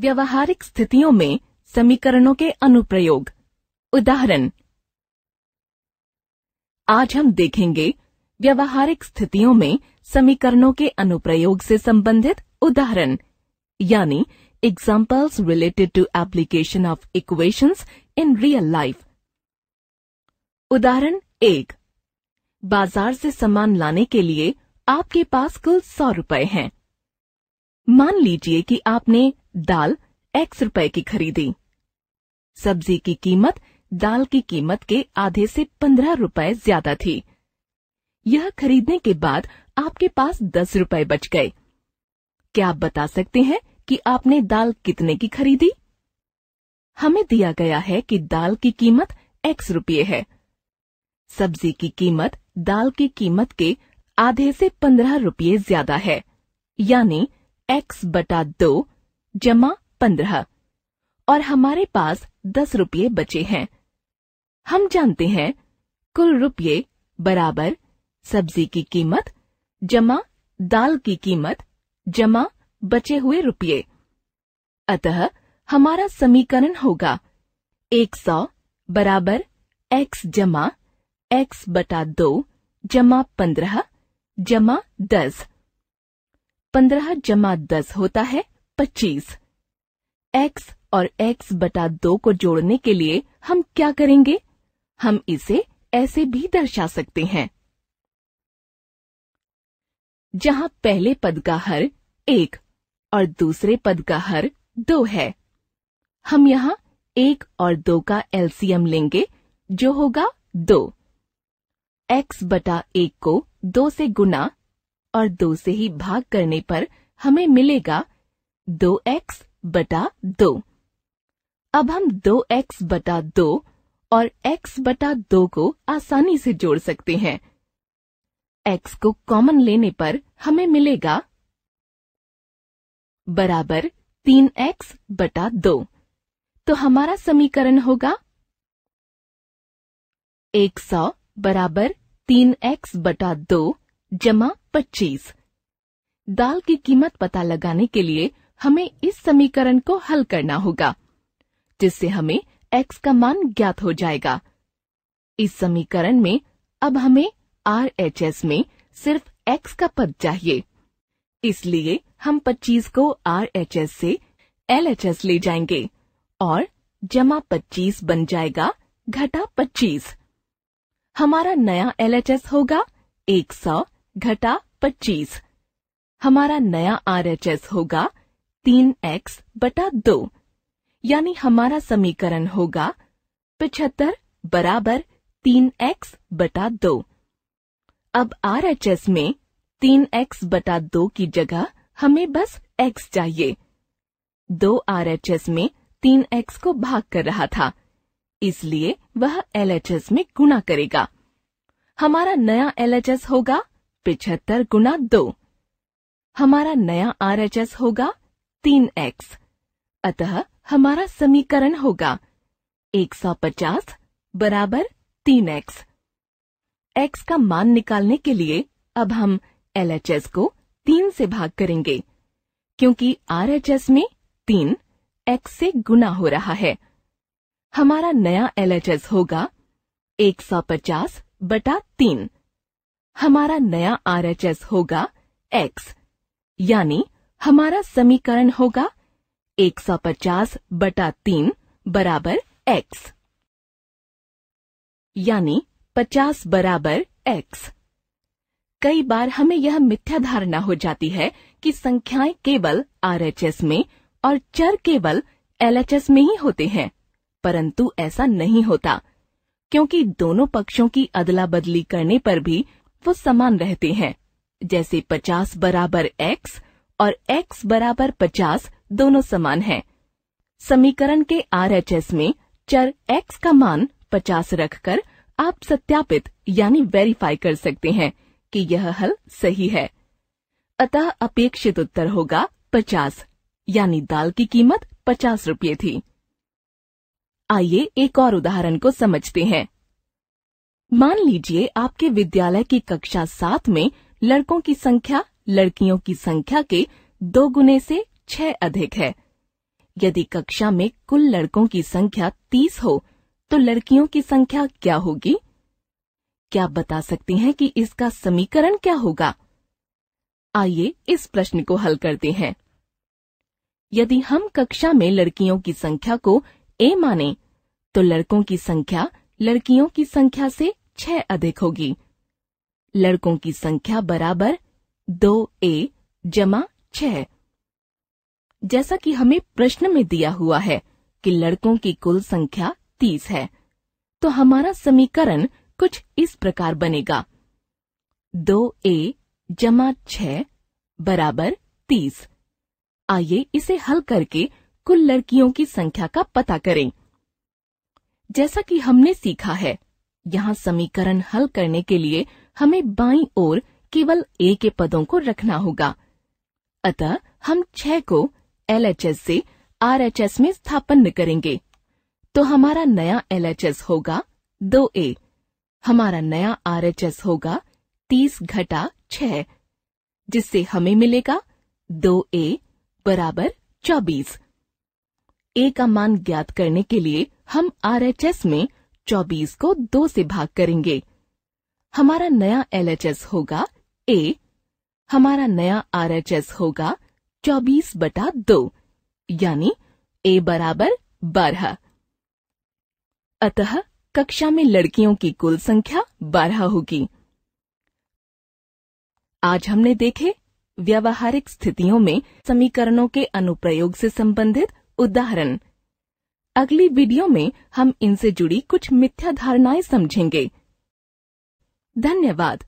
व्यवहारिक स्थितियों में समीकरणों के अनुप्रयोग उदाहरण आज हम देखेंगे व्यवहारिक स्थितियों में समीकरणों के अनुप्रयोग से संबंधित उदाहरण यानी examples related to application of equations in real life उदाहरण एक बाजार से सामान लाने के लिए आपके पास कुल सौ रुपए हैं मान लीजिए कि आपने दाल एक्स रुपए की खरीदी सब्जी की कीमत दाल की कीमत के आधे से पंद्रह रुपए ज्यादा थी यह खरीदने के बाद आपके पास दस रुपए बच गए क्या आप बता सकते हैं कि आपने दाल कितने की खरीदी हमें दिया गया है कि दाल की कीमत एक्स रुपये है सब्जी की कीमत दाल की कीमत के आधे से पंद्रह रुपये ज्यादा है यानी एक्स बटा दो जमा पंद्रह और हमारे पास दस रुपये बचे हैं हम जानते हैं कुल रुपये बराबर सब्जी की कीमत जमा दाल की कीमत जमा बचे हुए रुपये अतः हमारा समीकरण होगा एक सौ बराबर एक्स जमा एक्स बटा दो जमा पंद्रह जमा दस पंद्रह जमा दस होता है पच्चीस एक्स और एक्स बटा दो को जोड़ने के लिए हम क्या करेंगे हम इसे ऐसे भी दर्शा सकते हैं जहां पहले पद का हर एक और दूसरे पद का हर दो है हम यहाँ एक और दो का एलसीएम लेंगे जो होगा दो एक्स बटा एक को दो से गुना और दो से ही भाग करने पर हमें मिलेगा दो एक्स बटा दो अब हम दो एक्स बटा दो और x बटा दो को आसानी से जोड़ सकते हैं x को कॉमन लेने पर हमें मिलेगा बराबर तीन एक्स बटा दो तो हमारा समीकरण होगा एक सौ बराबर तीन एक्स बटा दो जमा पच्चीस दाल की कीमत पता लगाने के लिए हमें इस समीकरण को हल करना होगा जिससे हमें x का मान ज्ञात हो जाएगा इस समीकरण में अब हमें RHS में सिर्फ x का पद चाहिए इसलिए हम 25 को एस से एस ले जाएंगे और जमा 25 बन जाएगा घटा 25 हमारा नया एस होगा 100 घटा 25 हमारा नया एस होगा तीन एक्स बटा दो यानी हमारा समीकरण होगा पिछहत्तर बराबर तीन एक्स बटा दो अब आरएचएस में तीन एक्स बटा दो की जगह हमें बस एक्स चाहिए दो आरएचएस में तीन एक्स को भाग कर रहा था इसलिए वह एल एच एस में गुना करेगा हमारा नया एल एच एस होगा पिछहत्तर गुना दो हमारा नया आरएचएस होगा तीन एक्स अतः हमारा समीकरण होगा एक सौ पचास बराबर तीन एक्स एक्स का मान निकालने के लिए अब हम एल को तीन से भाग करेंगे क्योंकि आर में तीन एक्स से गुना हो रहा है हमारा नया एल होगा 150 बटा तीन हमारा नया आर होगा एक्स यानी हमारा समीकरण होगा 150 बटा तीन बराबर x यानी 50 बराबर x कई बार हमें यह मिथ्या धारणा हो जाती है कि संख्याएं केवल आरएचएस में और चर केवल एलएचएस में ही होते हैं परंतु ऐसा नहीं होता क्योंकि दोनों पक्षों की अदला बदली करने पर भी वो समान रहते हैं जैसे 50 बराबर एक्स और x बराबर पचास दोनों समान हैं। समीकरण के एस में चर x का मान 50 रखकर आप सत्यापित यानी वेरीफाई कर सकते हैं कि यह हल सही है अतः अपेक्षित उत्तर होगा 50 यानी दाल की कीमत पचास रूपये थी आइए एक और उदाहरण को समझते हैं मान लीजिए आपके विद्यालय की कक्षा सात में लड़कों की संख्या लड़कियों की संख्या के दो गुने से छह अधिक है यदि कक्षा में कुल लड़कों की संख्या तीस हो तो लड़कियों की संख्या क्या होगी क्या बता सकती हैं कि इसका समीकरण क्या होगा आइए इस प्रश्न को हल करते हैं यदि हम कक्षा में लड़कियों की संख्या को ए माने तो लड़कों की संख्या लड़कियों की संख्या से छह अधिक होगी लड़कों की संख्या बराबर दो ए जमा छह जैसा कि हमें प्रश्न में दिया हुआ है कि लड़कों की कुल संख्या तीस है तो हमारा समीकरण कुछ इस प्रकार बनेगा दो ए जमा छ बराबर तीस आइए इसे हल करके कुल लड़कियों की संख्या का पता करें जैसा कि हमने सीखा है यहाँ समीकरण हल करने के लिए हमें बाईं ओर केवल ए के पदों को रखना होगा अतः हम छह को एल एच एस से आर एच एस में स्थापन करेंगे तो हमारा नया एल एच एस होगा दो ए हमारा नया आर एच एस होगा तीस घटा छह जिससे हमें मिलेगा दो ए बराबर चौबीस ए का मान ज्ञात करने के लिए हम आर एच एस में चौबीस को दो से भाग करेंगे हमारा नया एल एच एस होगा ए हमारा नया आर एच एस होगा चौबीस बटा दो यानी ए बराबर बारह अतः कक्षा में लड़कियों की कुल संख्या बारह होगी आज हमने देखे व्यावहारिक स्थितियों में समीकरणों के अनुप्रयोग से संबंधित उदाहरण अगली वीडियो में हम इनसे जुड़ी कुछ मिथ्या धारणाएं समझेंगे धन्यवाद